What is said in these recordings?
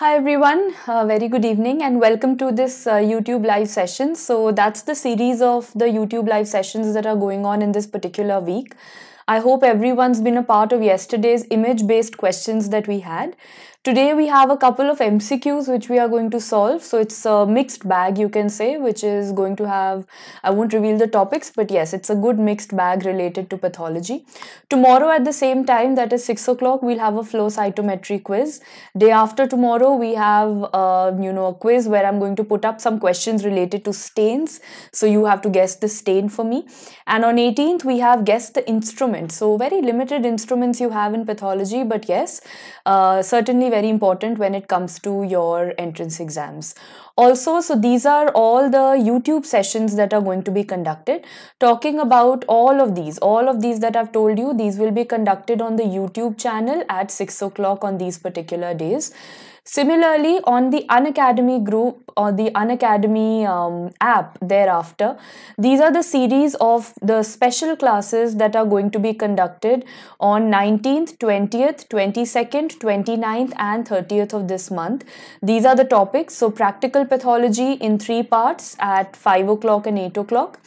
Hi everyone, uh, very good evening and welcome to this uh, YouTube live session. So that's the series of the YouTube live sessions that are going on in this particular week. I hope everyone's been a part of yesterday's image based questions that we had. Today we have a couple of MCQs which we are going to solve. So it's a mixed bag you can say which is going to have, I won't reveal the topics but yes it's a good mixed bag related to pathology. Tomorrow at the same time that is 6 o'clock we'll have a flow cytometry quiz. Day after tomorrow we have a uh, you know a quiz where I'm going to put up some questions related to stains. So you have to guess the stain for me. And on 18th we have guess the instrument instruments. So very limited instruments you have in pathology, but yes, uh, certainly very important when it comes to your entrance exams. Also, so these are all the YouTube sessions that are going to be conducted. Talking about all of these, all of these that I've told you, these will be conducted on the YouTube channel at 6 o'clock on these particular days. Similarly, on the Unacademy group or the Unacademy um, app thereafter, these are the series of the special classes that are going to be conducted on 19th, 20th, 22nd, 29th and 30th of this month. These are the topics. So practical pathology in three parts at 5 o'clock and 8 o'clock.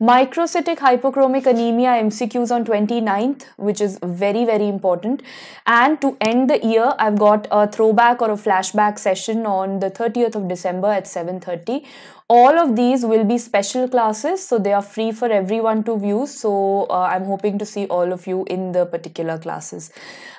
Microcytic hypochromic anemia MCQs on 29th, which is very, very important. And to end the year, I've got a throwback or a flashback session on the 30th of December at 7:30 all of these will be special classes so they are free for everyone to view so uh, i'm hoping to see all of you in the particular classes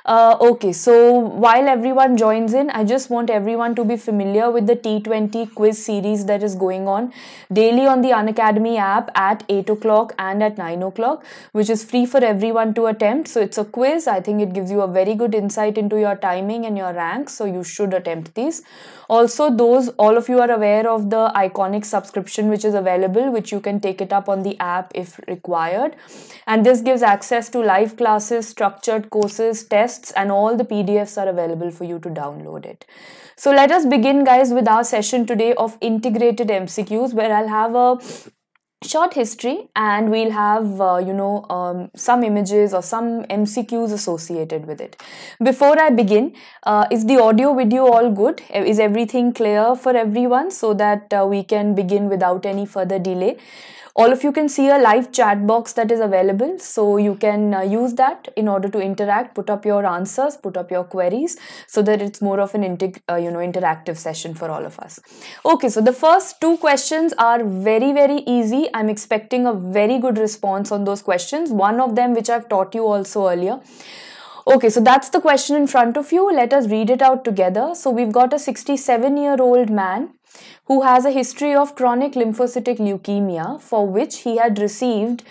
uh, okay so while everyone joins in i just want everyone to be familiar with the t20 quiz series that is going on daily on the unacademy app at 8 o'clock and at 9 o'clock which is free for everyone to attempt so it's a quiz i think it gives you a very good insight into your timing and your rank so you should attempt these also those all of you are aware of the iconic electronic subscription which is available which you can take it up on the app if required and this gives access to live classes structured courses tests and all the pdfs are available for you to download it so let us begin guys with our session today of integrated mcqs where i'll have a short history and we'll have uh, you know um, some images or some mcqs associated with it before i begin uh, is the audio video all good uh, is everything clear for everyone so that uh, we can begin without any further delay all of you can see a live chat box that is available so you can uh, use that in order to interact put up your answers put up your queries so that it's more of an uh, you know interactive session for all of us okay so the first two questions are very very easy i'm expecting a very good response on those questions one of them which i've taught you also earlier Okay, so that's the question in front of you. Let us read it out together. So we've got a 67 year old man who has a history of chronic lymphocytic leukemia for which he had received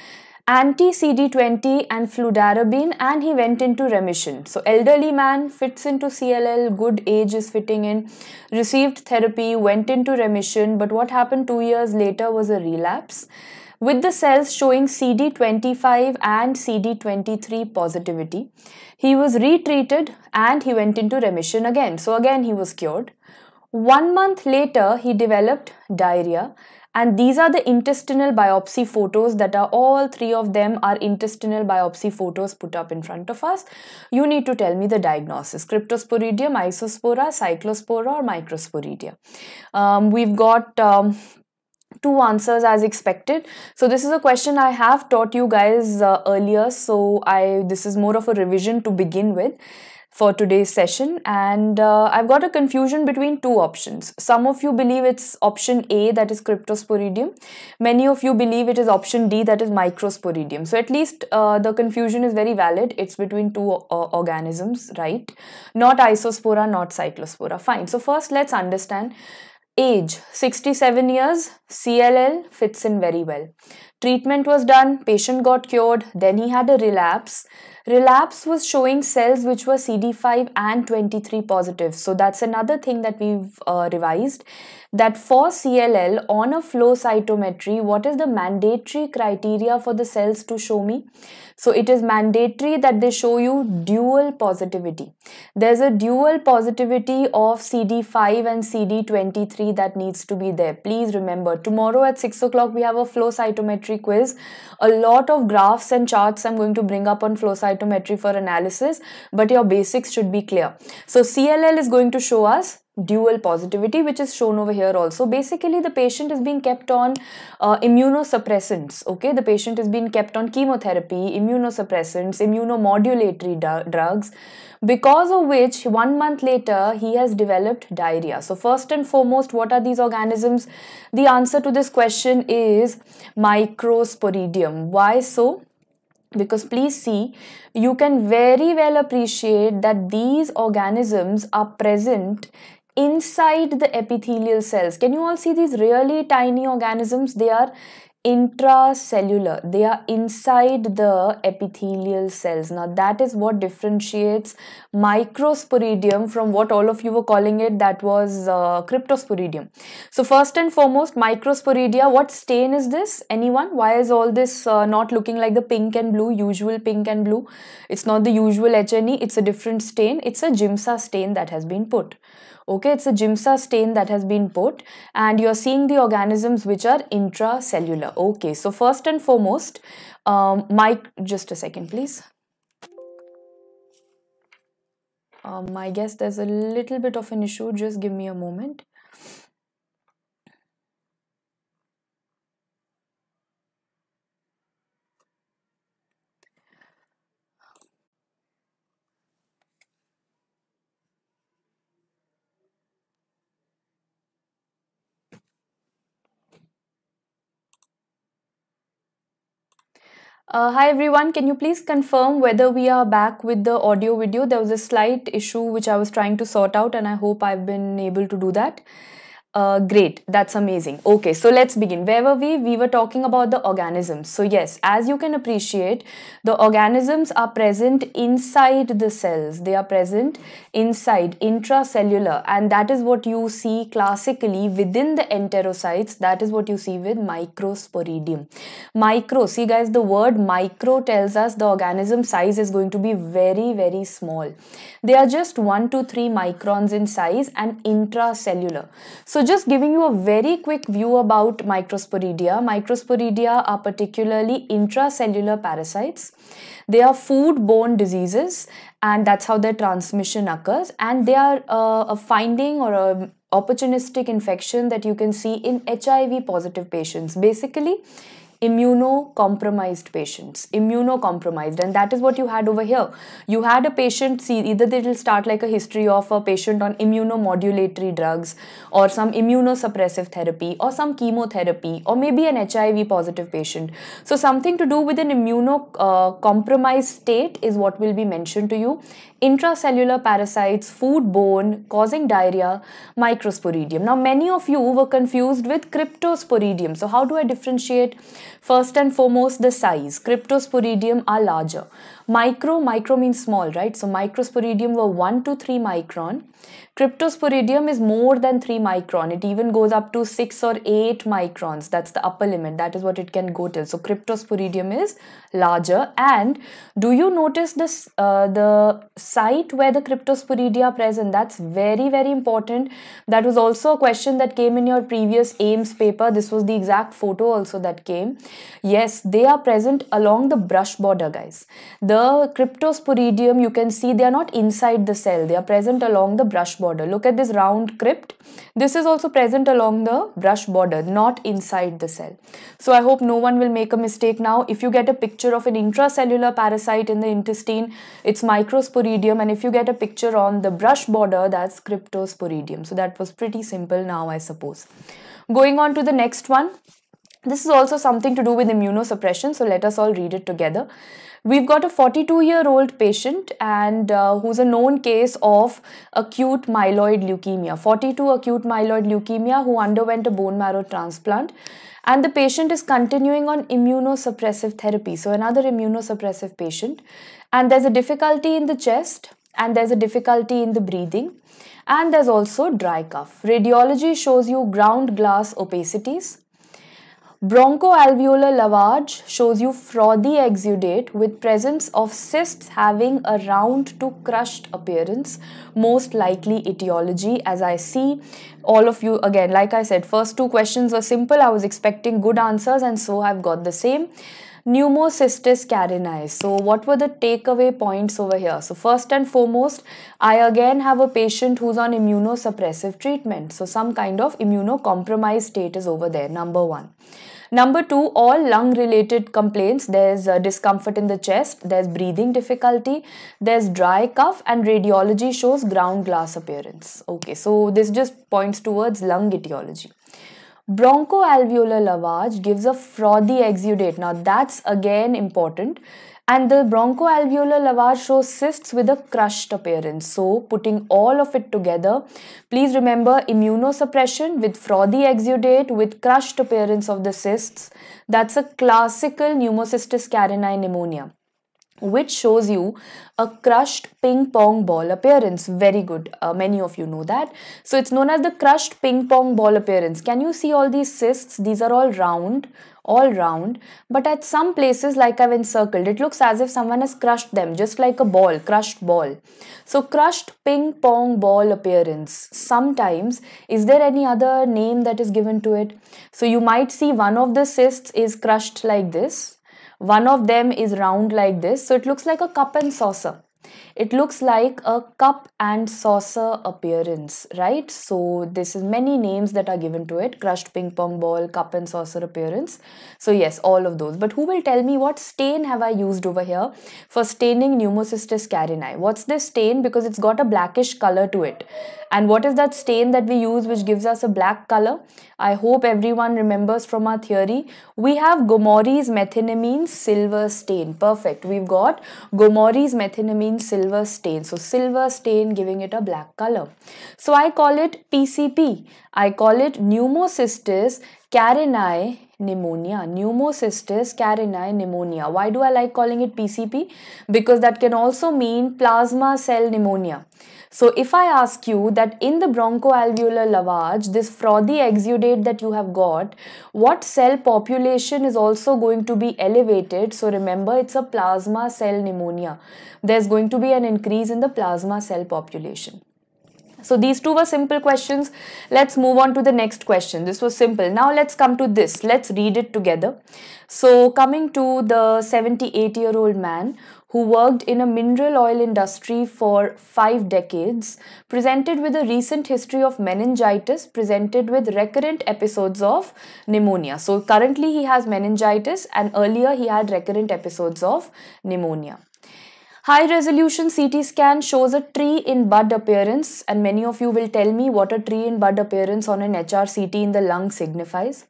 anti-CD20 and fludarabine and he went into remission. So elderly man fits into CLL, good age is fitting in, received therapy, went into remission but what happened two years later was a relapse with the cells showing CD25 and CD23 positivity. He was retreated and he went into remission again. So again he was cured. One month later, he developed diarrhea, and these are the intestinal biopsy photos that are all three of them are intestinal biopsy photos put up in front of us. You need to tell me the diagnosis cryptosporidium, isospora, cyclospora, or microsporidia. Um, we've got um, two answers as expected so this is a question i have taught you guys uh, earlier so i this is more of a revision to begin with for today's session and uh, I've got a confusion between two options. Some of you believe it's option A that is cryptosporidium. Many of you believe it is option D that is microsporidium. So at least uh, the confusion is very valid. It's between two uh, organisms, right? Not isospora, not cyclospora. Fine. So first let's understand Age 67 years, CLL fits in very well. Treatment was done, patient got cured, then he had a relapse. Relapse was showing cells which were CD5 and 23 positive. So that's another thing that we've uh, revised that for CLL on a flow cytometry, what is the mandatory criteria for the cells to show me? So it is mandatory that they show you dual positivity. There's a dual positivity of CD5 and CD23 that needs to be there. Please remember, tomorrow at 6 o'clock we have a flow cytometry quiz. A lot of graphs and charts I'm going to bring up on flow cytometry cytometry for analysis, but your basics should be clear. So CLL is going to show us dual positivity which is shown over here also basically the patient is being kept on uh, immunosuppressants okay the patient is being kept on chemotherapy immunosuppressants immunomodulatory drugs because of which one month later he has developed diarrhea so first and foremost what are these organisms the answer to this question is microsporidium why so because please see you can very well appreciate that these organisms are present inside the epithelial cells can you all see these really tiny organisms they are intracellular they are inside the epithelial cells now that is what differentiates microsporidium from what all of you were calling it that was uh, cryptosporidium so first and foremost microsporidia what stain is this anyone why is all this uh, not looking like the pink and blue usual pink and blue it's not the usual hne it's a different stain it's a gymsa stain that has been put okay it's a gymsa stain that has been put and you're seeing the organisms which are intracellular Okay, so first and foremost, um, Mike, just a second, please. Um, I guess there's a little bit of an issue. Just give me a moment. Uh, hi everyone, can you please confirm whether we are back with the audio video? There was a slight issue which I was trying to sort out and I hope I've been able to do that. Uh, great, that's amazing. Okay, so let's begin. Where were we? We were talking about the organisms. So, yes, as you can appreciate, the organisms are present inside the cells. They are present inside, intracellular, and that is what you see classically within the enterocytes. That is what you see with microsporidium. Micro, see guys, the word micro tells us the organism size is going to be very, very small. They are just 1 to 3 microns in size and intracellular. So, just giving you a very quick view about microsporidia. Microsporidia are particularly intracellular parasites. They are food-borne diseases and that's how their transmission occurs. And they are uh, a finding or a opportunistic infection that you can see in HIV positive patients. Basically, immunocompromised patients immunocompromised and that is what you had over here you had a patient see either they will start like a history of a patient on immunomodulatory drugs or some immunosuppressive therapy or some chemotherapy or maybe an hiv positive patient so something to do with an immunocompromised state is what will be mentioned to you intracellular parasites foodborne causing diarrhea microsporidium now many of you were confused with cryptosporidium so how do i differentiate First and foremost, the size. Cryptosporidium are larger. Micro, micro means small, right? So microsporidium were 1 to 3 micron. Cryptosporidium is more than 3 micron. It even goes up to 6 or 8 microns. That's the upper limit. That is what it can go till. So cryptosporidium is larger. And do you notice this, uh, the site where the cryptosporidia present? That's very, very important. That was also a question that came in your previous AIMS paper. This was the exact photo also that came. Yes, they are present along the brush border, guys. The the cryptosporidium you can see they are not inside the cell they are present along the brush border look at this round crypt this is also present along the brush border not inside the cell so i hope no one will make a mistake now if you get a picture of an intracellular parasite in the intestine it's microsporidium and if you get a picture on the brush border that's cryptosporidium so that was pretty simple now i suppose going on to the next one this is also something to do with immunosuppression, so let us all read it together. We've got a 42 year old patient and uh, who's a known case of acute myeloid leukemia, 42 acute myeloid leukemia who underwent a bone marrow transplant and the patient is continuing on immunosuppressive therapy. So another immunosuppressive patient and there's a difficulty in the chest and there's a difficulty in the breathing and there's also dry cough. Radiology shows you ground glass opacities Bronchoalveolar lavage shows you frothy exudate with presence of cysts having a round to crushed appearance, most likely etiology as I see all of you again like I said first two questions were simple I was expecting good answers and so I've got the same pneumocystis carinae. So what were the takeaway points over here? So first and foremost, I again have a patient who's on immunosuppressive treatment. So some kind of immunocompromised state is over there, number one. Number two, all lung related complaints. There's uh, discomfort in the chest, there's breathing difficulty, there's dry cough, and radiology shows ground glass appearance. Okay, so this just points towards lung etiology. Bronchoalveolar lavage gives a frothy exudate. Now that's again important. And the bronchoalveolar lavage shows cysts with a crushed appearance. So putting all of it together, please remember immunosuppression with frothy exudate with crushed appearance of the cysts. That's a classical pneumocystis carinii pneumonia which shows you a crushed ping pong ball appearance. Very good. Uh, many of you know that. So it's known as the crushed ping pong ball appearance. Can you see all these cysts? These are all round, all round. But at some places, like I've encircled, it looks as if someone has crushed them, just like a ball, crushed ball. So crushed ping pong ball appearance. Sometimes, is there any other name that is given to it? So you might see one of the cysts is crushed like this one of them is round like this, so it looks like a cup and saucer it looks like a cup and saucer appearance, right? So this is many names that are given to it, crushed ping pong ball, cup and saucer appearance. So yes, all of those. But who will tell me what stain have I used over here for staining Pneumocystis carinae? What's this stain? Because it's got a blackish color to it. And what is that stain that we use which gives us a black color? I hope everyone remembers from our theory. We have Gomori's methenamine silver stain. Perfect. We've got Gomori's methenamine silver silver stain. So silver stain giving it a black color. So I call it PCP. I call it pneumocystis carinae pneumonia. Pneumocystis carinae pneumonia. Why do I like calling it PCP? Because that can also mean plasma cell pneumonia. So if I ask you that in the bronchoalveolar lavage, this frothy exudate that you have got, what cell population is also going to be elevated? So remember, it's a plasma cell pneumonia. There's going to be an increase in the plasma cell population. So these two were simple questions. Let's move on to the next question. This was simple. Now let's come to this. Let's read it together. So coming to the 78 year old man who worked in a mineral oil industry for five decades, presented with a recent history of meningitis, presented with recurrent episodes of pneumonia. So currently he has meningitis and earlier he had recurrent episodes of pneumonia. High resolution CT scan shows a tree in bud appearance and many of you will tell me what a tree in bud appearance on an HRCT in the lung signifies.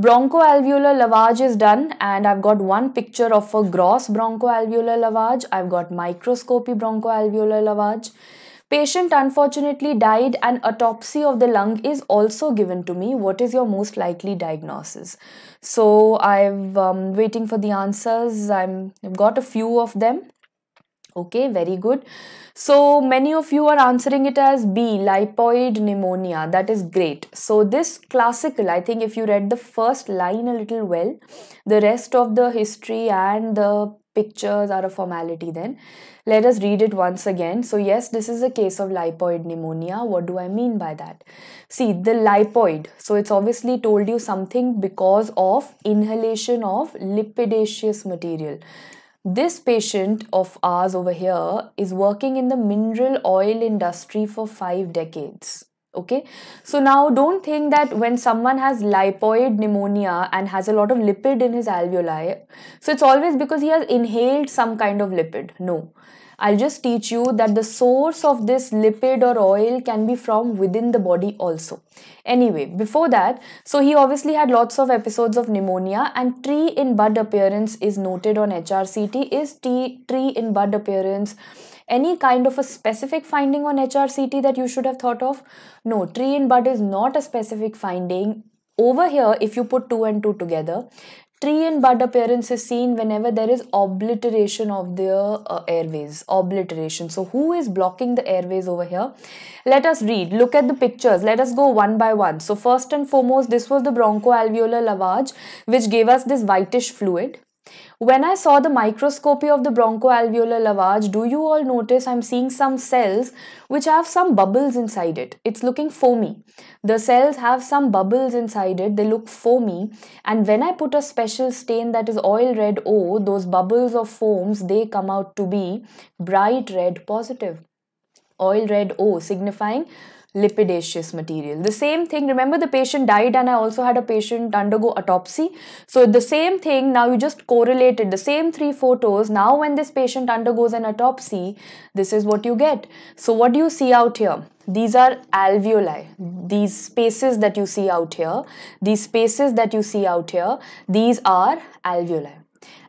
Bronchoalveolar lavage is done and I've got one picture of a gross bronchoalveolar lavage. I've got microscopy bronchoalveolar lavage. Patient unfortunately died and autopsy of the lung is also given to me. What is your most likely diagnosis? So I'm um, waiting for the answers. I'm, I've got a few of them. Okay, very good. So many of you are answering it as B, lipoid pneumonia. That is great. So this classical, I think if you read the first line a little well, the rest of the history and the pictures are a formality then. Let us read it once again. So yes, this is a case of lipoid pneumonia. What do I mean by that? See, the lipoid, so it's obviously told you something because of inhalation of lipidaceous material. This patient of ours over here is working in the mineral oil industry for five decades. Okay, so now don't think that when someone has lipoid pneumonia and has a lot of lipid in his alveoli, so it's always because he has inhaled some kind of lipid. No, I'll just teach you that the source of this lipid or oil can be from within the body also. Anyway, before that, so he obviously had lots of episodes of pneumonia and tree in bud appearance is noted on HRCT is tree in bud appearance any kind of a specific finding on HRCT that you should have thought of? No, tree in bud is not a specific finding. Over here, if you put two and two together, tree and bud appearance is seen whenever there is obliteration of their uh, airways obliteration so who is blocking the airways over here let us read look at the pictures let us go one by one so first and foremost this was the bronchoalveolar lavage which gave us this whitish fluid when I saw the microscopy of the bronchoalveolar lavage, do you all notice I'm seeing some cells which have some bubbles inside it? It's looking foamy. The cells have some bubbles inside it, they look foamy. And when I put a special stain that is oil red O, those bubbles or foams, they come out to be bright red positive. Oil red O signifying lipidaceous material. The same thing, remember the patient died and I also had a patient undergo autopsy. So the same thing, now you just correlated the same three photos. Now when this patient undergoes an autopsy, this is what you get. So what do you see out here? These are alveoli, these spaces that you see out here, these spaces that you see out here, these are alveoli.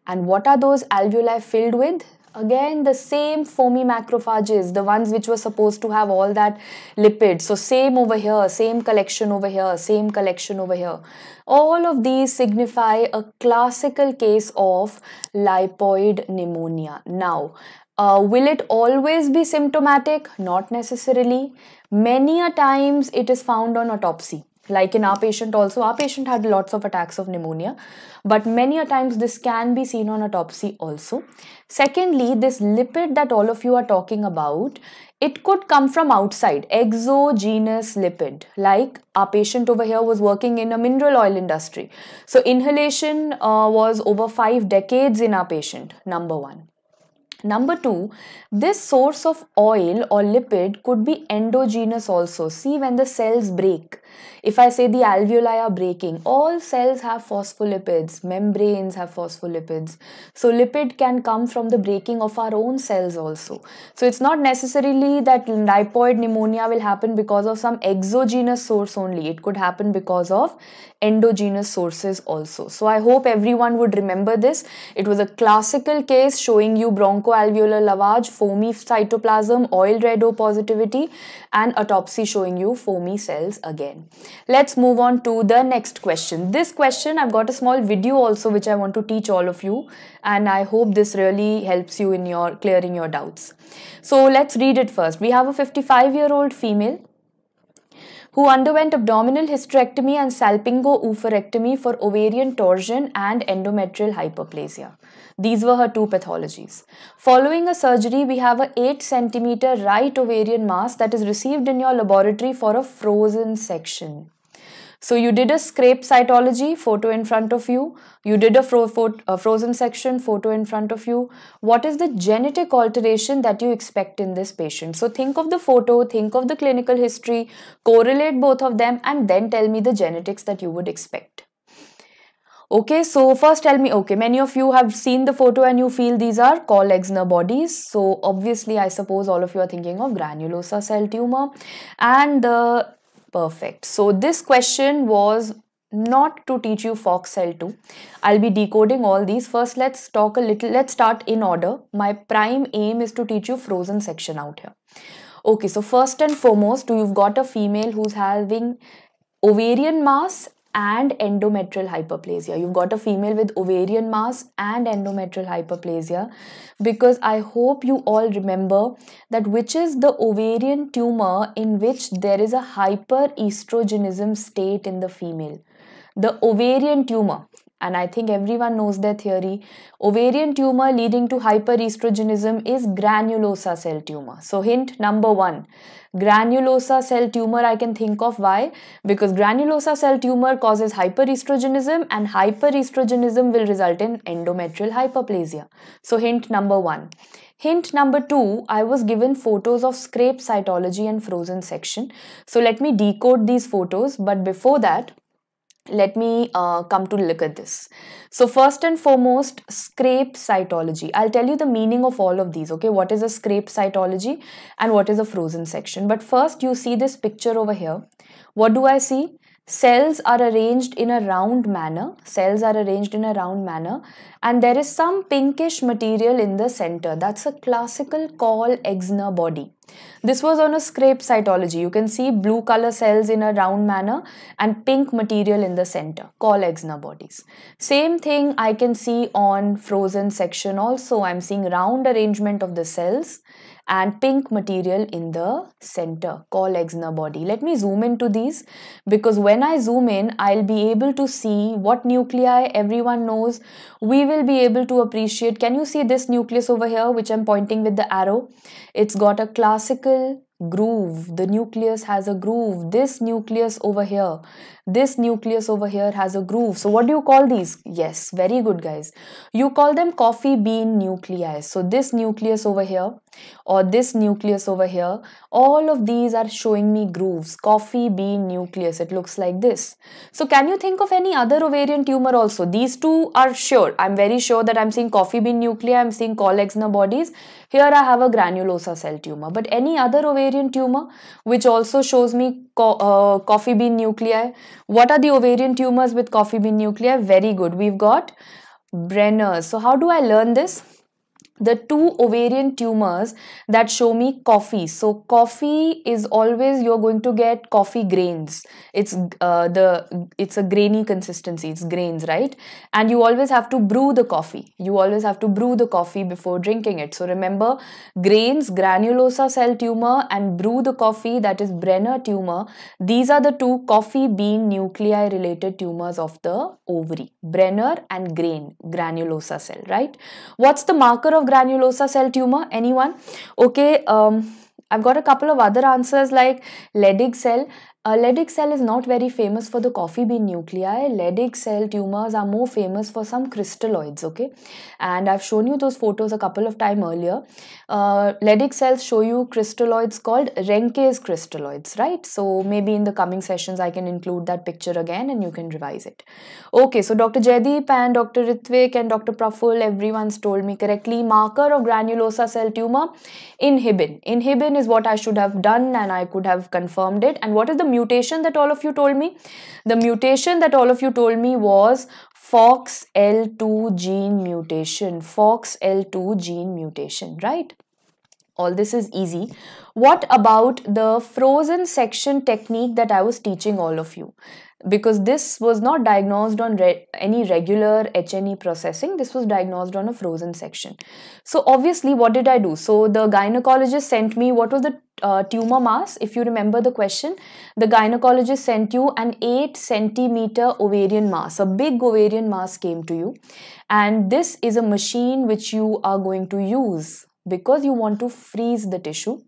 And what are those alveoli filled with? again the same foamy macrophages the ones which were supposed to have all that lipid so same over here same collection over here same collection over here all of these signify a classical case of lipoid pneumonia now uh, will it always be symptomatic not necessarily many a times it is found on autopsy like in our patient also our patient had lots of attacks of pneumonia but many a times this can be seen on autopsy also Secondly, this lipid that all of you are talking about, it could come from outside, exogenous lipid. Like our patient over here was working in a mineral oil industry. So inhalation uh, was over five decades in our patient, number one. Number two, this source of oil or lipid could be endogenous also. See when the cells break if I say the alveoli are breaking, all cells have phospholipids, membranes have phospholipids. So, lipid can come from the breaking of our own cells also. So, it's not necessarily that lipoid pneumonia will happen because of some exogenous source only, it could happen because of endogenous sources also. So, I hope everyone would remember this. It was a classical case showing you bronchoalveolar lavage, foamy cytoplasm, oil red O positivity, and autopsy showing you foamy cells again let's move on to the next question this question i've got a small video also which i want to teach all of you and i hope this really helps you in your clearing your doubts so let's read it first we have a 55 year old female who underwent abdominal hysterectomy and salpingo oophorectomy for ovarian torsion and endometrial hyperplasia these were her two pathologies. Following a surgery, we have a 8 cm right ovarian mass that is received in your laboratory for a frozen section. So you did a scrape cytology, photo in front of you. You did a, fro a frozen section, photo in front of you. What is the genetic alteration that you expect in this patient? So think of the photo, think of the clinical history, correlate both of them and then tell me the genetics that you would expect. Okay, so first tell me, okay, many of you have seen the photo and you feel these are Kohl-Exner bodies. So obviously, I suppose all of you are thinking of granulosa cell tumor and the perfect. So this question was not to teach you cell 2. I'll be decoding all these. First, let's talk a little, let's start in order. My prime aim is to teach you frozen section out here. Okay, so first and foremost, you've got a female who's having ovarian mass and endometrial hyperplasia. You've got a female with ovarian mass and endometrial hyperplasia because I hope you all remember that which is the ovarian tumor in which there is a hyperestrogenism state in the female. The ovarian tumor and I think everyone knows their theory. Ovarian tumor leading to hyperestrogenism is granulosa cell tumor. So, hint number one granulosa cell tumor I can think of why because granulosa cell tumor causes hyperestrogenism and hyperestrogenism will result in endometrial hyperplasia. So hint number 1. Hint number 2 I was given photos of scrape cytology and frozen section. So let me decode these photos but before that let me uh, come to look at this so first and foremost scrape cytology i'll tell you the meaning of all of these okay what is a scrape cytology and what is a frozen section but first you see this picture over here what do i see cells are arranged in a round manner cells are arranged in a round manner and there is some pinkish material in the center that's a classical call exner body this was on a scrape cytology. You can see blue color cells in a round manner and pink material in the center, called exner bodies. Same thing I can see on frozen section also. I'm seeing round arrangement of the cells and pink material in the center called exner body. Let me zoom into these because when I zoom in, I'll be able to see what nuclei everyone knows. We will be able to appreciate. Can you see this nucleus over here, which I'm pointing with the arrow? It's got a classical groove. The nucleus has a groove. This nucleus over here this nucleus over here has a groove. So what do you call these? Yes, very good guys. You call them coffee bean nuclei. So this nucleus over here or this nucleus over here, all of these are showing me grooves. Coffee bean nucleus, it looks like this. So can you think of any other ovarian tumor also? These two are sure. I'm very sure that I'm seeing coffee bean nuclei, I'm seeing Collexner bodies. Here I have a granulosa cell tumor. But any other ovarian tumor which also shows me co uh, coffee bean nuclei, what are the ovarian tumors with coffee bean nuclei? Very good. We've got Brenner's. So how do I learn this? the two ovarian tumors that show me coffee so coffee is always you're going to get coffee grains it's uh, the it's a grainy consistency it's grains right and you always have to brew the coffee you always have to brew the coffee before drinking it so remember grains granulosa cell tumor and brew the coffee that is brenner tumor these are the two coffee bean nuclei related tumors of the ovary brenner and grain granulosa cell right what's the marker of of granulosa cell tumor? Anyone? Okay, um, I've got a couple of other answers like Leydig cell. Uh, Leydig cell is not very famous for the coffee bean nuclei. Leydig cell tumors are more famous for some crystalloids, okay? And I've shown you those photos a couple of time earlier uh, Leydig cells show you crystalloids called Renke's crystalloids, right? So maybe in the coming sessions, I can include that picture again and you can revise it. Okay, so Dr. Jaydeep and Dr. Ritvik and Dr. Praful, everyone's told me correctly, marker of granulosa cell tumor, inhibin. Inhibin is what I should have done and I could have confirmed it. And what is the mutation that all of you told me? The mutation that all of you told me was Fox L 2 gene mutation, Fox L 2 gene mutation, right? All this is easy. What about the frozen section technique that I was teaching all of you? Because this was not diagnosed on re any regular HNE processing, this was diagnosed on a frozen section. So obviously what did I do? So the gynecologist sent me what was the uh, tumor mass, if you remember the question, the gynecologist sent you an 8 centimeter ovarian mass, a big ovarian mass came to you. And this is a machine which you are going to use because you want to freeze the tissue.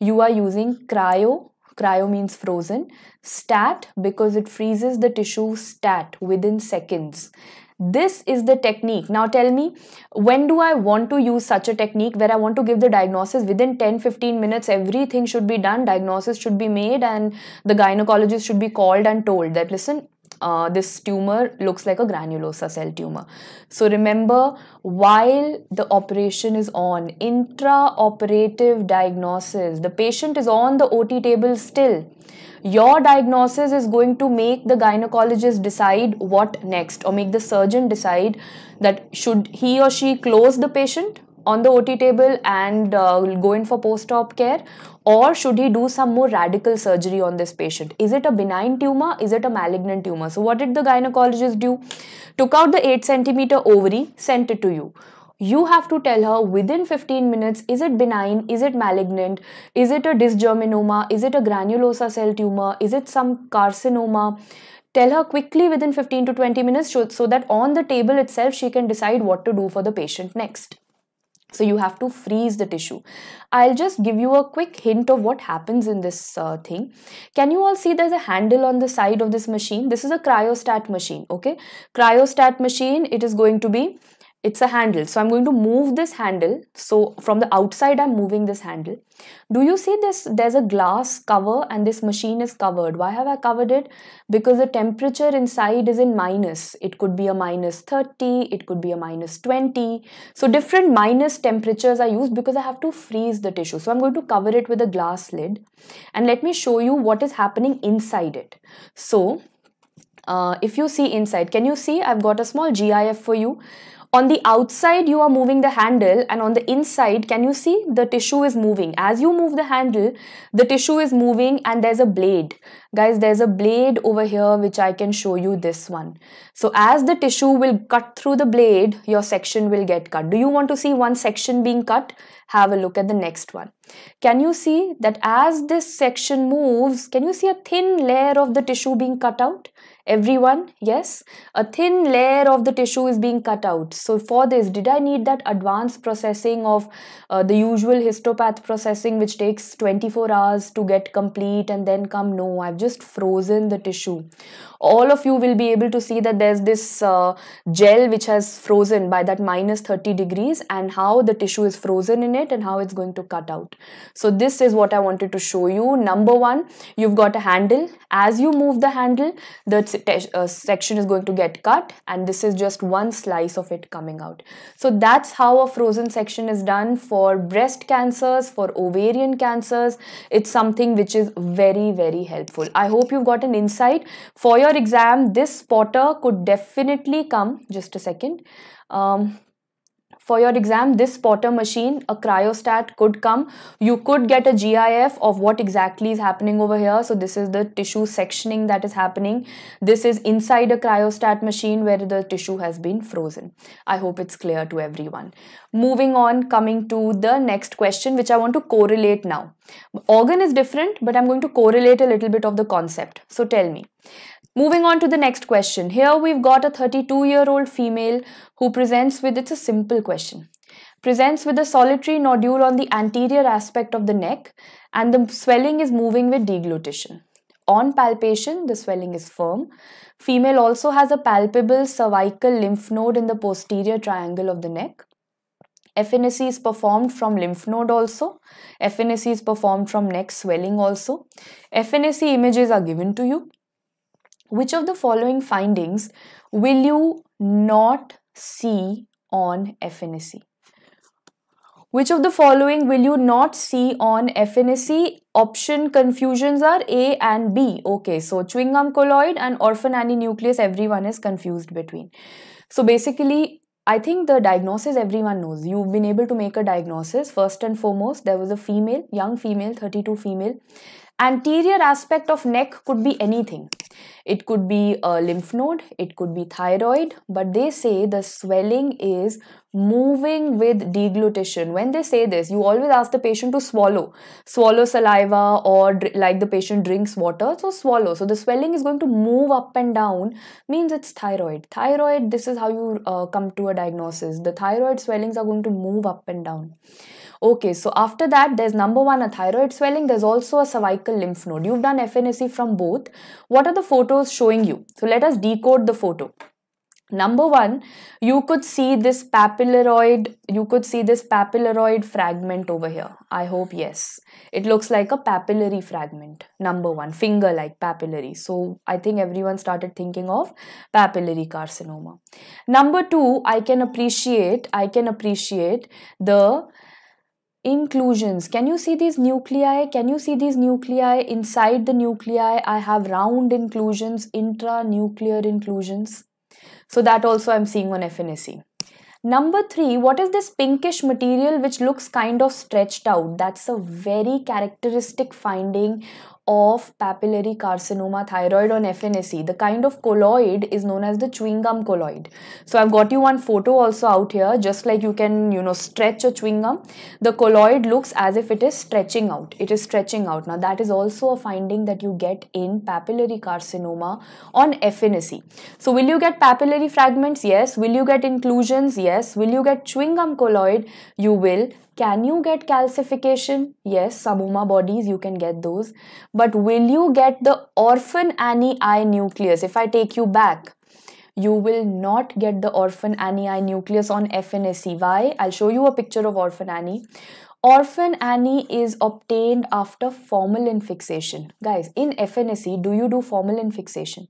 You are using cryo, cryo means frozen, stat because it freezes the tissue stat within seconds. This is the technique. Now tell me, when do I want to use such a technique where I want to give the diagnosis within 10 15 minutes? Everything should be done, diagnosis should be made, and the gynecologist should be called and told that listen, uh, this tumor looks like a granulosa cell tumor. So remember, while the operation is on, intraoperative diagnosis, the patient is on the OT table still your diagnosis is going to make the gynecologist decide what next or make the surgeon decide that should he or she close the patient on the OT table and uh, go in for post-op care or should he do some more radical surgery on this patient? Is it a benign tumor? Is it a malignant tumor? So what did the gynecologist do? Took out the 8 centimeter ovary, sent it to you you have to tell her within 15 minutes is it benign, is it malignant, is it a dysgerminoma, is it a granulosa cell tumor, is it some carcinoma. Tell her quickly within 15 to 20 minutes so, so that on the table itself she can decide what to do for the patient next. So you have to freeze the tissue. I'll just give you a quick hint of what happens in this uh, thing. Can you all see there's a handle on the side of this machine? This is a cryostat machine, okay? Cryostat machine, it is going to be it's a handle so i'm going to move this handle so from the outside i'm moving this handle do you see this there's a glass cover and this machine is covered why have i covered it because the temperature inside is in minus it could be a minus 30 it could be a minus 20 so different minus temperatures are used because i have to freeze the tissue so i'm going to cover it with a glass lid and let me show you what is happening inside it so uh, if you see inside can you see i've got a small gif for you on the outside you are moving the handle and on the inside can you see the tissue is moving as you move the handle the tissue is moving and there's a blade guys there's a blade over here which I can show you this one so as the tissue will cut through the blade your section will get cut do you want to see one section being cut have a look at the next one. Can you see that as this section moves, can you see a thin layer of the tissue being cut out? Everyone, yes? A thin layer of the tissue is being cut out. So for this, did I need that advanced processing of uh, the usual histopath processing which takes 24 hours to get complete and then come? No, I've just frozen the tissue. All of you will be able to see that there's this uh, gel which has frozen by that minus 30 degrees and how the tissue is frozen in and how it's going to cut out. So this is what I wanted to show you. Number one, you've got a handle. As you move the handle, the uh, section is going to get cut and this is just one slice of it coming out. So that's how a frozen section is done for breast cancers, for ovarian cancers. It's something which is very, very helpful. I hope you've got an insight. For your exam, this spotter could definitely come, just a second. Um, for your exam this potter machine a cryostat could come you could get a gif of what exactly is happening over here so this is the tissue sectioning that is happening this is inside a cryostat machine where the tissue has been frozen i hope it's clear to everyone moving on coming to the next question which i want to correlate now organ is different but i'm going to correlate a little bit of the concept so tell me Moving on to the next question. Here we've got a 32 year old female who presents with it's a simple question. Presents with a solitary nodule on the anterior aspect of the neck and the swelling is moving with deglutition. On palpation, the swelling is firm. Female also has a palpable cervical lymph node in the posterior triangle of the neck. FNSE is performed from lymph node also. FNSE is performed from neck swelling also. FNSE images are given to you. Which of the following findings will you not see on FNAC? Which of the following will you not see on FNAC? Option confusions are A and B. Okay, so chewing gum colloid and orphan antinucleus, everyone is confused between. So basically, I think the diagnosis everyone knows. You've been able to make a diagnosis. First and foremost, there was a female, young female, 32 female, anterior aspect of neck could be anything it could be a lymph node it could be thyroid but they say the swelling is moving with deglutition when they say this you always ask the patient to swallow swallow saliva or like the patient drinks water so swallow so the swelling is going to move up and down means it's thyroid thyroid this is how you uh, come to a diagnosis the thyroid swellings are going to move up and down Okay, so after that, there's number one, a thyroid swelling. There's also a cervical lymph node. You've done FNAC from both. What are the photos showing you? So let us decode the photo. Number one, you could see this papilleroid, you could see this papilleroid fragment over here. I hope yes. It looks like a papillary fragment. Number one, finger like papillary. So I think everyone started thinking of papillary carcinoma. Number two, I can appreciate, I can appreciate the inclusions can you see these nuclei can you see these nuclei inside the nuclei i have round inclusions intranuclear inclusions so that also i'm seeing on fnse number 3 what is this pinkish material which looks kind of stretched out that's a very characteristic finding of papillary carcinoma thyroid on FNSE. The kind of colloid is known as the chewing gum colloid. So I've got you one photo also out here just like you can you know stretch a chewing gum. The colloid looks as if it is stretching out. It is stretching out. Now that is also a finding that you get in papillary carcinoma on FNSE. So will you get papillary fragments? Yes. Will you get inclusions? Yes. Will you get chewing gum colloid? You will. Can you get calcification? Yes, Samoma bodies, you can get those. But will you get the orphan ani nucleus? If I take you back, you will not get the orphan ani nucleus on FNSE. Why? I'll show you a picture of orphan ani. Orphan Annie is obtained after formalin fixation. Guys, in FNSE, do you do formalin fixation?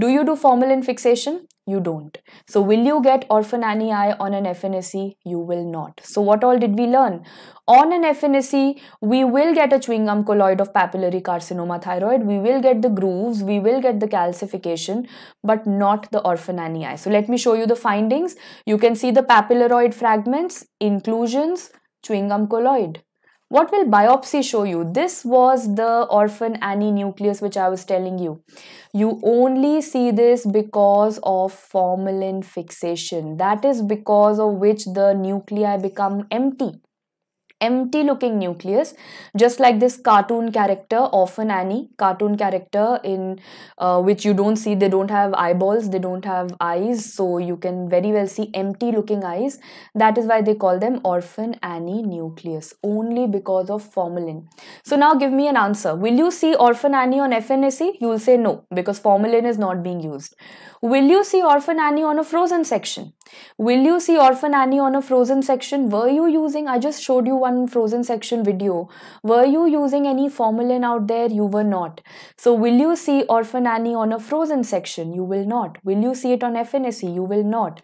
Do you do formalin fixation? You don't. So will you get Orphan Annie I on an FNSE? You will not. So what all did we learn? On an FNSE, we will get a chewing gum colloid of papillary carcinoma thyroid. We will get the grooves. We will get the calcification, but not the Orphan Annie I. So let me show you the findings. You can see the papillaryoid fragments, inclusions, chewing gum colloid. What will biopsy show you? This was the orphan Annie nucleus which I was telling you. You only see this because of formalin fixation. That is because of which the nuclei become empty empty looking nucleus just like this cartoon character often Annie cartoon character in uh, which you don't see they don't have eyeballs they don't have eyes so you can very well see empty looking eyes that is why they call them orphan Annie nucleus only because of formalin so now give me an answer will you see orphan Annie on FNAC? you will say no because formalin is not being used will you see orphan Annie on a frozen section will you see orphan Annie on a frozen section were you using I just showed you one frozen section video were you using any formalin out there you were not so will you see orphan annie on a frozen section you will not will you see it on fnse you will not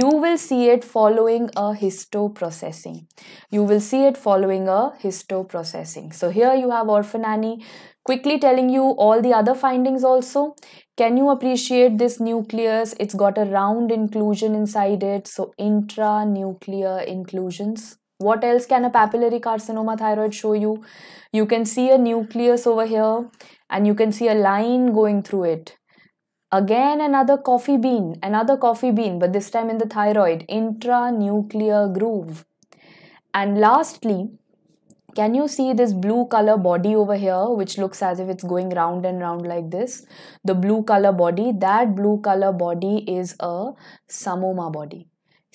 you will see it following a histo processing. you will see it following a histo processing. so here you have orphan annie quickly telling you all the other findings also can you appreciate this nucleus it's got a round inclusion inside it so intranuclear inclusions what else can a papillary carcinoma thyroid show you? You can see a nucleus over here and you can see a line going through it. Again, another coffee bean, another coffee bean, but this time in the thyroid, intranuclear groove. And lastly, can you see this blue color body over here which looks as if it's going round and round like this the blue color body that blue color body is a samoma body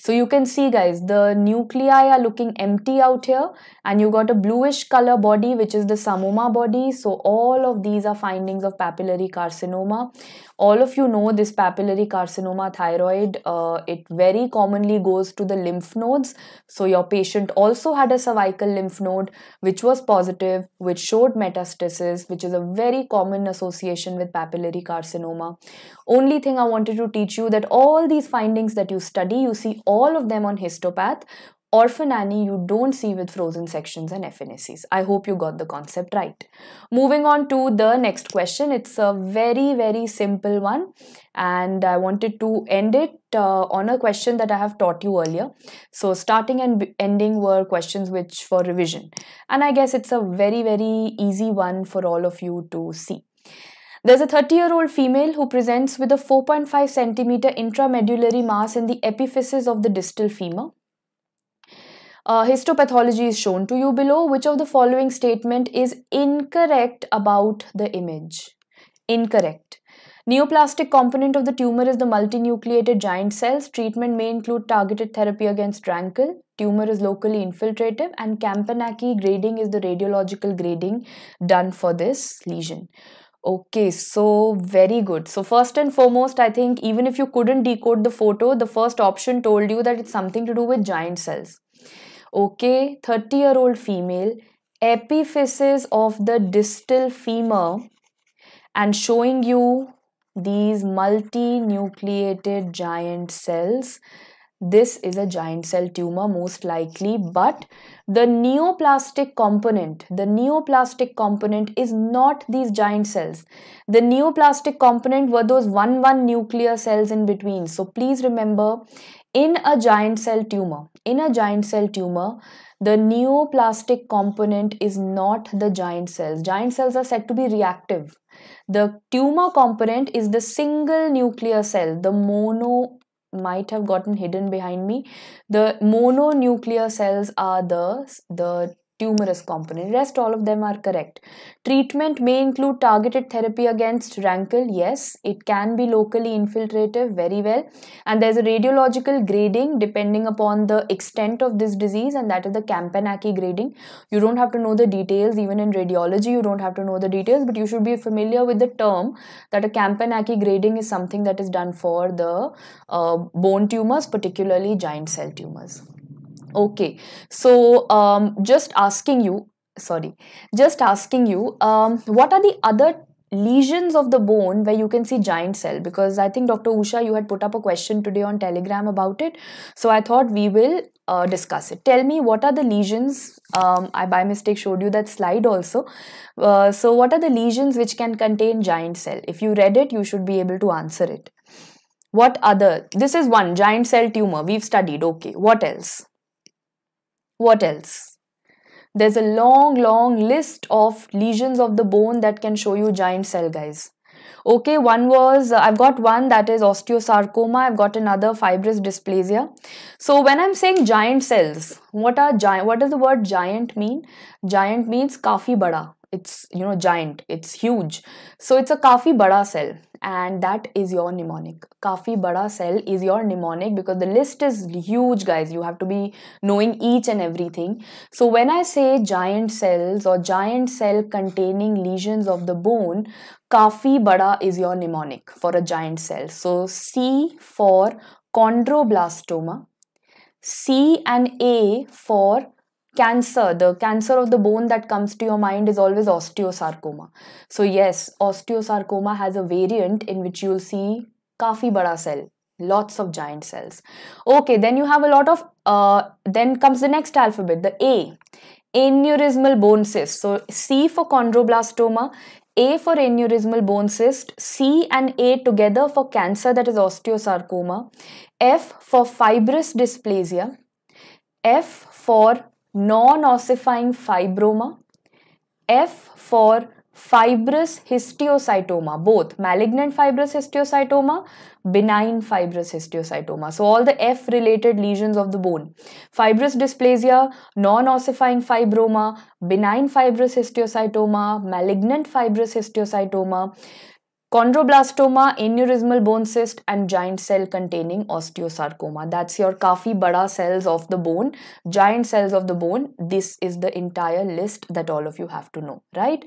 so you can see guys, the nuclei are looking empty out here and you got a bluish color body which is the samoma body. So all of these are findings of papillary carcinoma all of you know this papillary carcinoma thyroid uh, it very commonly goes to the lymph nodes so your patient also had a cervical lymph node which was positive which showed metastasis which is a very common association with papillary carcinoma only thing i wanted to teach you that all these findings that you study you see all of them on histopath Orphan Annie you don't see with frozen sections and FNACs. I hope you got the concept right. Moving on to the next question. It's a very, very simple one. And I wanted to end it uh, on a question that I have taught you earlier. So starting and ending were questions which for revision. And I guess it's a very, very easy one for all of you to see. There's a 30 year old female who presents with a 4.5 centimeter intramedullary mass in the epiphysis of the distal femur. Uh, histopathology is shown to you below. Which of the following statement is incorrect about the image? Incorrect. Neoplastic component of the tumor is the multinucleated giant cells. Treatment may include targeted therapy against rankle. Tumor is locally infiltrative and Campanacci grading is the radiological grading done for this lesion. Okay, so very good. So first and foremost, I think even if you couldn't decode the photo, the first option told you that it's something to do with giant cells. Okay, 30 year old female, epiphysis of the distal femur and showing you these multinucleated giant cells. This is a giant cell tumor, most likely, but the neoplastic component, the neoplastic component is not these giant cells. The neoplastic component were those one one nuclear cells in between. So please remember in a giant cell tumor in a giant cell tumor the neoplastic component is not the giant cells giant cells are said to be reactive the tumor component is the single nuclear cell the mono might have gotten hidden behind me the mononuclear cells are the the tumorous component. Rest all of them are correct. Treatment may include targeted therapy against rankle. Yes, it can be locally infiltrative very well. And there's a radiological grading depending upon the extent of this disease and that is the Campanacci grading. You don't have to know the details even in radiology. You don't have to know the details but you should be familiar with the term that a Campanacci grading is something that is done for the uh, bone tumors particularly giant cell tumors. Okay, so um, just asking you, sorry, just asking you, um, what are the other lesions of the bone where you can see giant cell because i think dr usha you had put up a question today on telegram about it so i thought we will uh, discuss it tell me what are the lesions um, i by mistake showed you that slide also uh, so what are the lesions which can contain giant cell if you read it you should be able to answer it what other this is one giant cell tumor we've studied okay what else what else? There's a long, long list of lesions of the bone that can show you giant cell, guys. Okay, one was, uh, I've got one that is osteosarcoma, I've got another fibrous dysplasia. So when I'm saying giant cells, what are giant, what does the word giant mean? Giant means kafi bada. It's, you know, giant, it's huge. So it's a kafi bada cell and that is your mnemonic kafi bada cell is your mnemonic because the list is huge guys you have to be knowing each and everything so when i say giant cells or giant cell containing lesions of the bone kafi bada is your mnemonic for a giant cell so c for chondroblastoma c and a for cancer the cancer of the bone that comes to your mind is always osteosarcoma so yes osteosarcoma has a variant in which you'll see kafi bada cell lots of giant cells okay then you have a lot of uh, then comes the next alphabet the a aneurysmal bone cyst so c for chondroblastoma a for aneurysmal bone cyst, C and A together for cancer that is osteosarcoma, F for fibrous dysplasia, F for non-ossifying fibroma. F for fibrous histiocytoma, both malignant fibrous histiocytoma, benign fibrous histiocytoma. So all the F related lesions of the bone. Fibrous dysplasia, non-ossifying fibroma, benign fibrous histiocytoma, malignant fibrous histiocytoma, chondroblastoma, aneurysmal bone cyst, and giant cell containing osteosarcoma. That's your kafi bada cells of the bone, giant cells of the bone. This is the entire list that all of you have to know, right?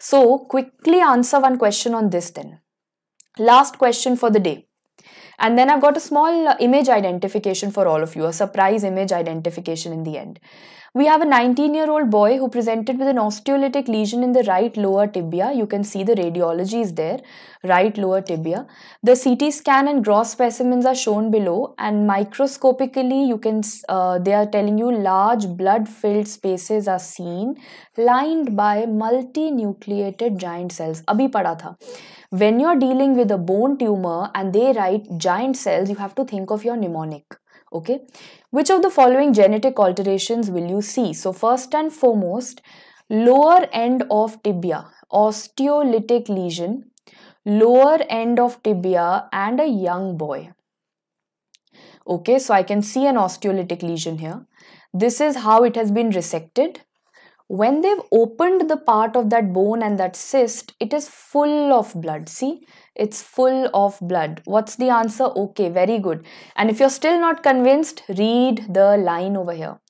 So, quickly answer one question on this then. Last question for the day. And then I've got a small uh, image identification for all of you, a surprise image identification in the end. We have a 19 year old boy who presented with an osteolytic lesion in the right lower tibia. You can see the radiology is there, right lower tibia. The CT scan and gross specimens are shown below and microscopically you can, uh, they are telling you large blood filled spaces are seen lined by multinucleated giant cells. Abhi pada tha. When you're dealing with a bone tumor and they write giant cells, you have to think of your mnemonic okay which of the following genetic alterations will you see? So first and foremost, lower end of tibia, osteolytic lesion, lower end of tibia and a young boy. Okay, so I can see an osteolytic lesion here. This is how it has been resected. When they've opened the part of that bone and that cyst, it is full of blood. See, it's full of blood. What's the answer? Okay, very good. And if you're still not convinced, read the line over here.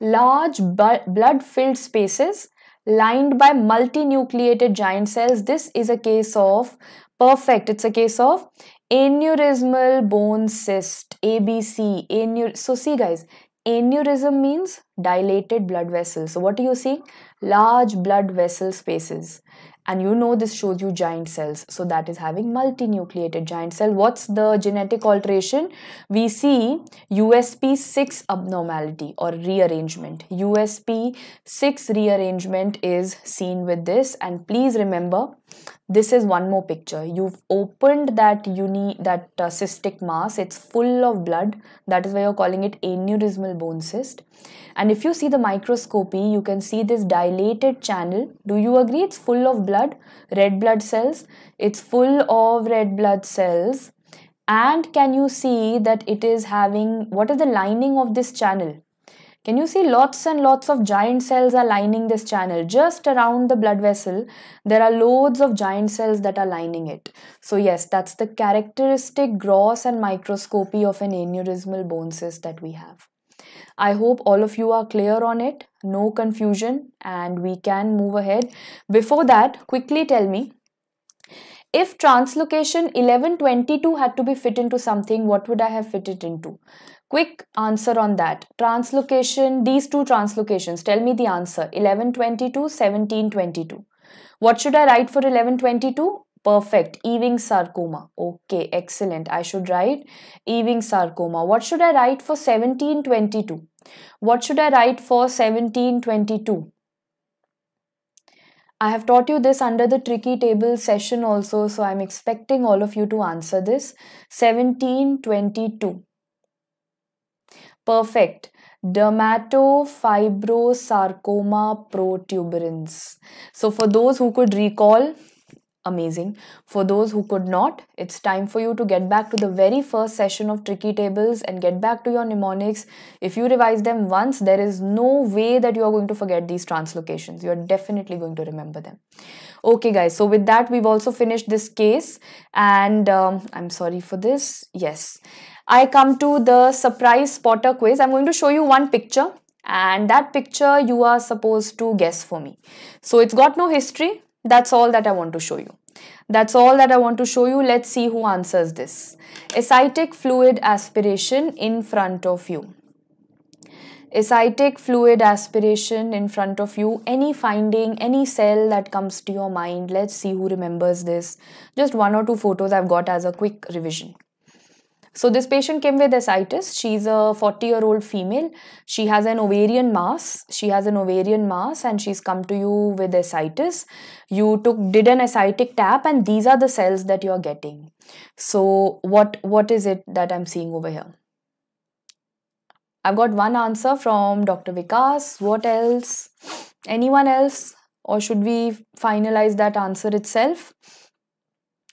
Large blood filled spaces lined by multinucleated giant cells. This is a case of perfect. It's a case of aneurysmal bone cyst, ABC. Aneur so, see, guys, aneurysm means dilated blood vessels. So, what do you see? Large blood vessel spaces and you know this shows you giant cells so that is having multinucleated giant cell what's the genetic alteration we see usp6 abnormality or rearrangement usp6 rearrangement is seen with this and please remember this is one more picture you've opened that uni that uh, cystic mass it's full of blood that is why you're calling it aneurysmal bone cyst and if you see the microscopy you can see this dilated channel do you agree it's full of blood red blood cells it's full of red blood cells and can you see that it is having what is the lining of this channel can you see lots and lots of giant cells are lining this channel? Just around the blood vessel, there are loads of giant cells that are lining it. So yes, that's the characteristic gross and microscopy of an aneurysmal bone cyst that we have. I hope all of you are clear on it, no confusion and we can move ahead. Before that, quickly tell me, if translocation 1122 had to be fit into something, what would I have fitted into? Quick answer on that. Translocation, these two translocations, tell me the answer. 1122, 1722. What should I write for 1122? Perfect. Ewing sarcoma. Okay, excellent. I should write Ewing sarcoma. What should I write for 1722? What should I write for 1722? I have taught you this under the tricky table session also, so I'm expecting all of you to answer this. 1722. Perfect. Dermatofibrosarcoma protuberance. So for those who could recall, amazing. For those who could not, it's time for you to get back to the very first session of Tricky Tables and get back to your mnemonics. If you revise them once, there is no way that you are going to forget these translocations. You are definitely going to remember them. Okay, guys, so with that, we've also finished this case, and um, I'm sorry for this. Yes. I come to the surprise spotter quiz. I'm going to show you one picture and that picture you are supposed to guess for me. So it's got no history. That's all that I want to show you. That's all that I want to show you. Let's see who answers this. Acidic fluid aspiration in front of you. Acidic fluid aspiration in front of you. Any finding, any cell that comes to your mind. Let's see who remembers this. Just one or two photos I've got as a quick revision. So this patient came with ascites. She's a 40 year old female. She has an ovarian mass. She has an ovarian mass and she's come to you with ascites. You took did an ascitic tap and these are the cells that you're getting. So what what is it that I'm seeing over here? I've got one answer from Dr. Vikas. What else? Anyone else? Or should we finalize that answer itself?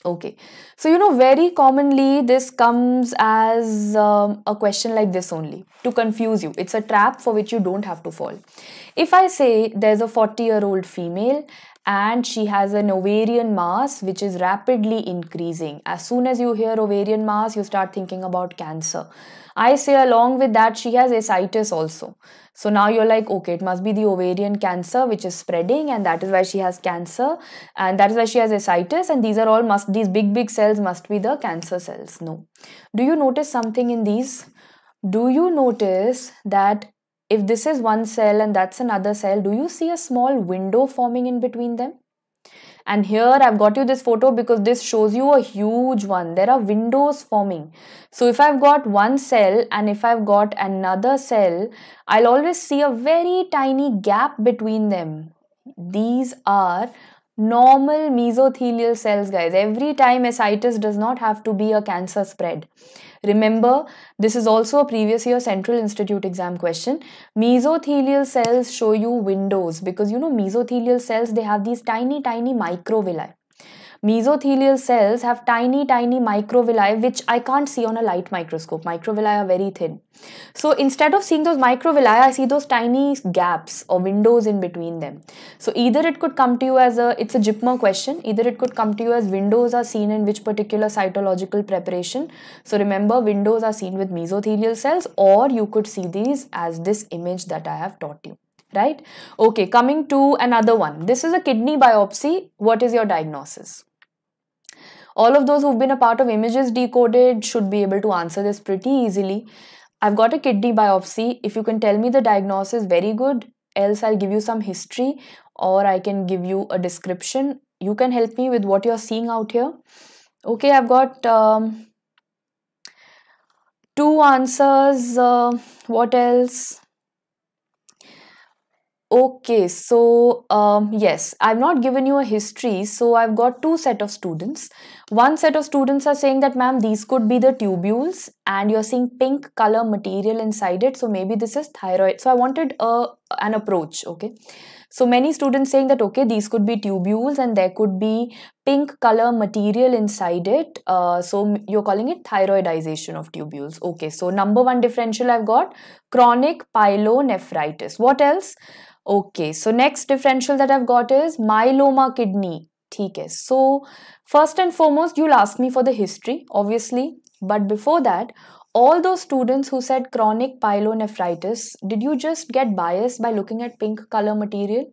Okay, so you know, very commonly this comes as um, a question like this only to confuse you. It's a trap for which you don't have to fall. If I say there's a 40 year old female and she has an ovarian mass which is rapidly increasing, as soon as you hear ovarian mass, you start thinking about cancer. I say along with that she has ascites also. So now you're like, okay, it must be the ovarian cancer which is spreading, and that is why she has cancer, and that is why she has ascites, and these are all must these big big cells must be the cancer cells. No. Do you notice something in these? Do you notice that if this is one cell and that's another cell, do you see a small window forming in between them? and here I've got you this photo because this shows you a huge one there are windows forming so if I've got one cell and if I've got another cell I'll always see a very tiny gap between them these are normal mesothelial cells guys every time ascites does not have to be a cancer spread Remember, this is also a previous year Central Institute exam question. Mesothelial cells show you windows because you know mesothelial cells, they have these tiny, tiny microvilli. Mesothelial cells have tiny, tiny microvilli, which I can't see on a light microscope. Microvilli are very thin. So instead of seeing those microvilli, I see those tiny gaps or windows in between them. So either it could come to you as a, it's a JIPMA question, either it could come to you as windows are seen in which particular cytological preparation. So remember, windows are seen with mesothelial cells or you could see these as this image that I have taught you right okay coming to another one this is a kidney biopsy what is your diagnosis all of those who've been a part of images decoded should be able to answer this pretty easily i've got a kidney biopsy if you can tell me the diagnosis very good else i'll give you some history or i can give you a description you can help me with what you're seeing out here okay i've got um, two answers uh, what else okay so um, yes i've not given you a history so i've got two set of students one set of students are saying that, ma'am, these could be the tubules and you're seeing pink color material inside it. So maybe this is thyroid. So I wanted a, uh, an approach, okay? So many students saying that, okay, these could be tubules and there could be pink color material inside it. Uh, so you're calling it thyroidization of tubules. Okay, so number one differential I've got chronic pyelonephritis. What else? Okay, so next differential that I've got is myeloma kidney. Okay, so first and foremost you'll ask me for the history obviously but before that all those students who said chronic pyelonephritis did you just get biased by looking at pink color material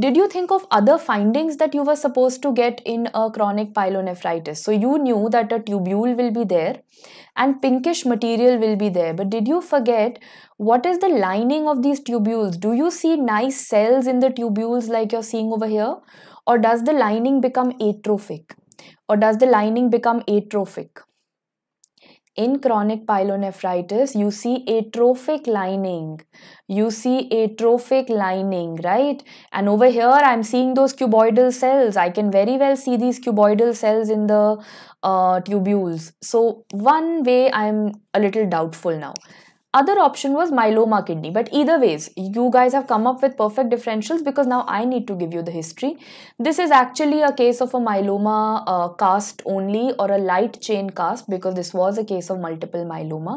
did you think of other findings that you were supposed to get in a chronic pyelonephritis so you knew that a tubule will be there and pinkish material will be there but did you forget what is the lining of these tubules do you see nice cells in the tubules like you're seeing over here or does the lining become atrophic or does the lining become atrophic in chronic pyelonephritis you see atrophic lining you see atrophic lining right and over here i'm seeing those cuboidal cells i can very well see these cuboidal cells in the uh, tubules so one way i'm a little doubtful now other option was myeloma kidney. But either ways, you guys have come up with perfect differentials because now I need to give you the history. This is actually a case of a myeloma uh, cast only or a light chain cast because this was a case of multiple myeloma.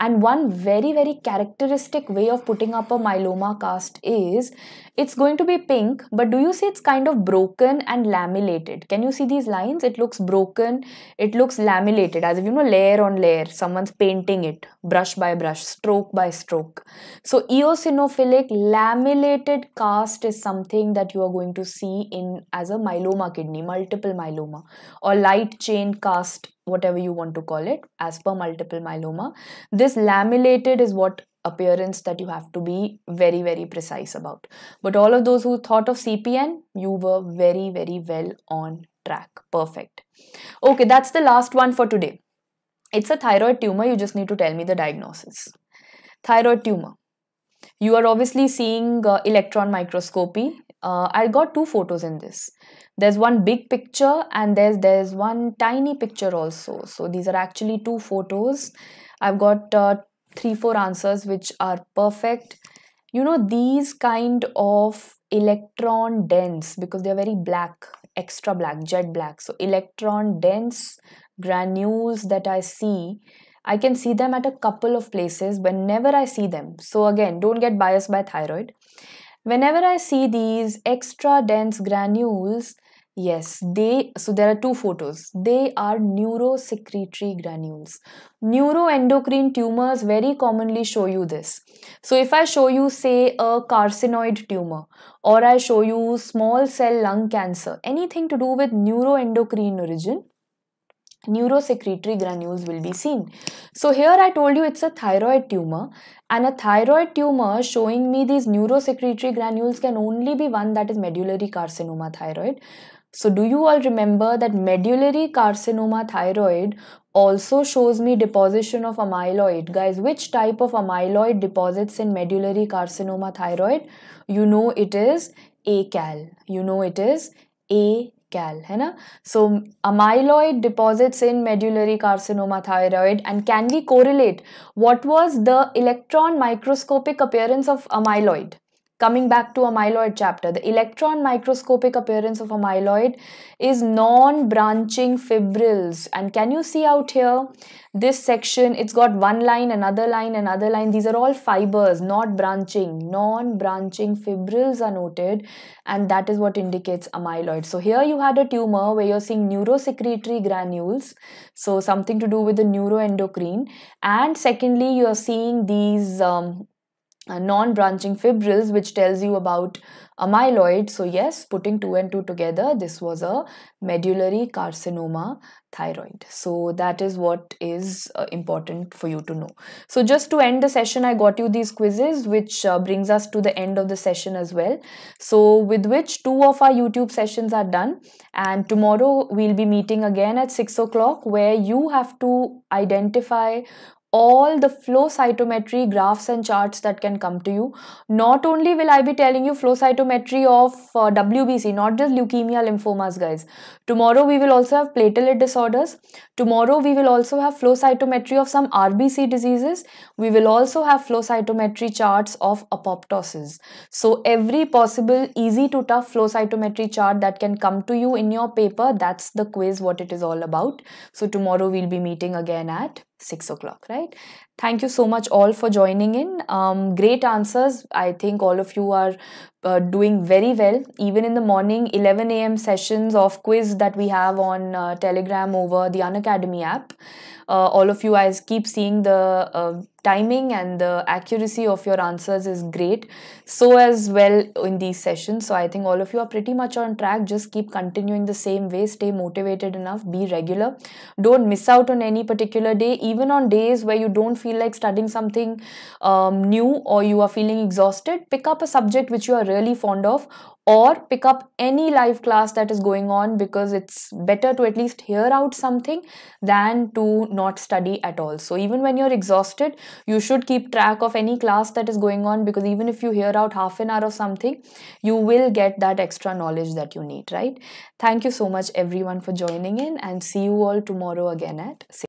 And one very, very characteristic way of putting up a myeloma cast is it's going to be pink, but do you see it's kind of broken and lamellated? Can you see these lines? It looks broken, it looks lamellated, as if you know, layer on layer, someone's painting it, brush by brush, stroke by stroke. So, eosinophilic lamellated cast is something that you are going to see in as a myeloma kidney, multiple myeloma, or light chain cast whatever you want to call it as per multiple myeloma this lamellated is what appearance that you have to be very very precise about but all of those who thought of cpn you were very very well on track perfect okay that's the last one for today it's a thyroid tumor you just need to tell me the diagnosis thyroid tumor you are obviously seeing uh, electron microscopy uh, i got two photos in this there's one big picture and there's there's one tiny picture also so these are actually two photos i've got uh, three, four answers which are perfect. You know, these kind of electron dense because they are very black, extra black, jet black. So, electron dense granules that I see I can see them at a couple of places whenever I see them. So, again, don't get biased by thyroid. Whenever I see these extra dense granules, Yes, they so there are two photos. They are neurosecretory granules. Neuroendocrine tumors very commonly show you this. So if I show you say a carcinoid tumor or I show you small cell lung cancer, anything to do with neuroendocrine origin, neurosecretory granules will be seen. So here I told you it's a thyroid tumor and a thyroid tumor showing me these neurosecretory granules can only be one that is medullary carcinoma thyroid so, do you all remember that medullary carcinoma thyroid also shows me deposition of amyloid? Guys, which type of amyloid deposits in medullary carcinoma thyroid? You know it is ACAL. You know it is A cal hai na? so amyloid deposits in medullary carcinoma thyroid and can we correlate what was the electron microscopic appearance of amyloid coming back to a myeloid chapter, the electron microscopic appearance of a myeloid is non-branching fibrils. And can you see out here, this section, it's got one line, another line, another line. These are all fibers, not branching. Non-branching fibrils are noted and that is what indicates a myeloid. So here you had a tumor where you're seeing neurosecretory granules. So something to do with the neuroendocrine. And secondly, you're seeing these um, uh, non-branching fibrils which tells you about amyloid so yes putting two and two together this was a medullary carcinoma thyroid so that is what is uh, important for you to know so just to end the session i got you these quizzes which uh, brings us to the end of the session as well so with which two of our youtube sessions are done and tomorrow we'll be meeting again at six o'clock where you have to identify all the flow cytometry graphs and charts that can come to you. Not only will I be telling you flow cytometry of uh, WBC, not just leukemia lymphomas guys. Tomorrow we will also have platelet disorders. Tomorrow we will also have flow cytometry of some RBC diseases. We will also have flow cytometry charts of apoptosis. So every possible easy to tough flow cytometry chart that can come to you in your paper, that's the quiz what it is all about. So tomorrow we'll be meeting again at six o'clock, right? Thank you so much all for joining in. Um, great answers. I think all of you are uh, doing very well. Even in the morning 11 a.m. sessions of quiz that we have on uh, Telegram over the Unacademy app. Uh, all of you guys keep seeing the uh, timing and the accuracy of your answers is great so as well in these sessions so i think all of you are pretty much on track just keep continuing the same way stay motivated enough be regular don't miss out on any particular day even on days where you don't feel feel like studying something um, new or you are feeling exhausted, pick up a subject which you are really fond of or pick up any live class that is going on because it's better to at least hear out something than to not study at all. So, even when you're exhausted, you should keep track of any class that is going on because even if you hear out half an hour of something, you will get that extra knowledge that you need, right? Thank you so much, everyone, for joining in and see you all tomorrow again at 6.